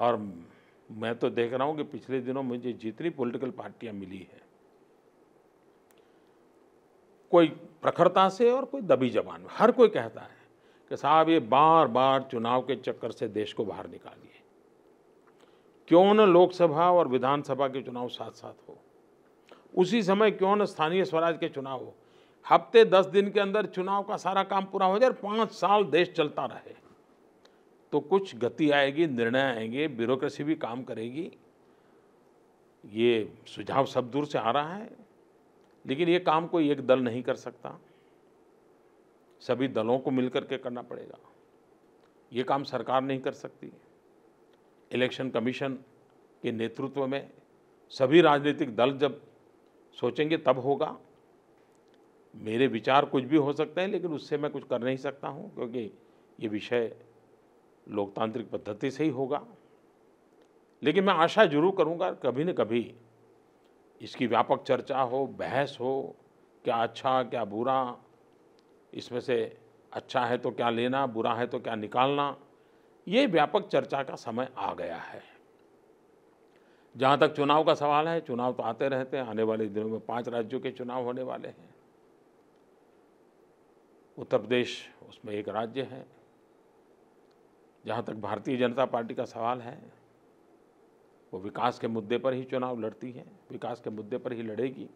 और मैं तो देख रहा हूँ कि पिछले दिनों मुझे जितनी पॉलिटिकल पार्टियाँ मिली हैं कोई प्रखरता से और कोई दबी जबान में हर कोई कहता है कि साहब ये बार बार चुनाव के चक्कर से देश को बाहर निकालिए क्यों न लोकसभा और विधानसभा के चुनाव साथ साथ हो उसी समय क्यों न स्थानीय स्वराज के चुनाव हो हफ्ते दस दिन के अंदर चुनाव का सारा काम पूरा हो जाए पाँच साल देश चलता रहे तो कुछ गति आएगी निर्णय आएंगे ब्यूरोक्रेसी भी काम करेगी ये सुझाव सब दूर से आ रहा है लेकिन ये काम कोई एक दल नहीं कर सकता सभी दलों को मिलकर के करना पड़ेगा ये काम सरकार नहीं कर सकती इलेक्शन कमीशन के नेतृत्व में सभी राजनीतिक दल जब सोचेंगे तब होगा मेरे विचार कुछ भी हो सकते हैं लेकिन उससे मैं कुछ कर नहीं सकता हूँ क्योंकि ये विषय लोकतांत्रिक पद्धति से ही होगा लेकिन मैं आशा जरूर करूँगा कभी न कभी इसकी व्यापक चर्चा हो बहस हो क्या अच्छा क्या बुरा इसमें से अच्छा है तो क्या लेना बुरा है तो क्या निकालना ये व्यापक चर्चा का समय आ गया है जहाँ तक चुनाव का सवाल है चुनाव तो आते रहते हैं आने वाले दिनों में पांच राज्यों के चुनाव होने वाले हैं उत्तर प्रदेश उसमें एक राज्य है जहाँ तक भारतीय जनता पार्टी का सवाल है वो विकास के मुद्दे पर ही चुनाव लड़ती है विकास के मुद्दे पर ही लड़ेगी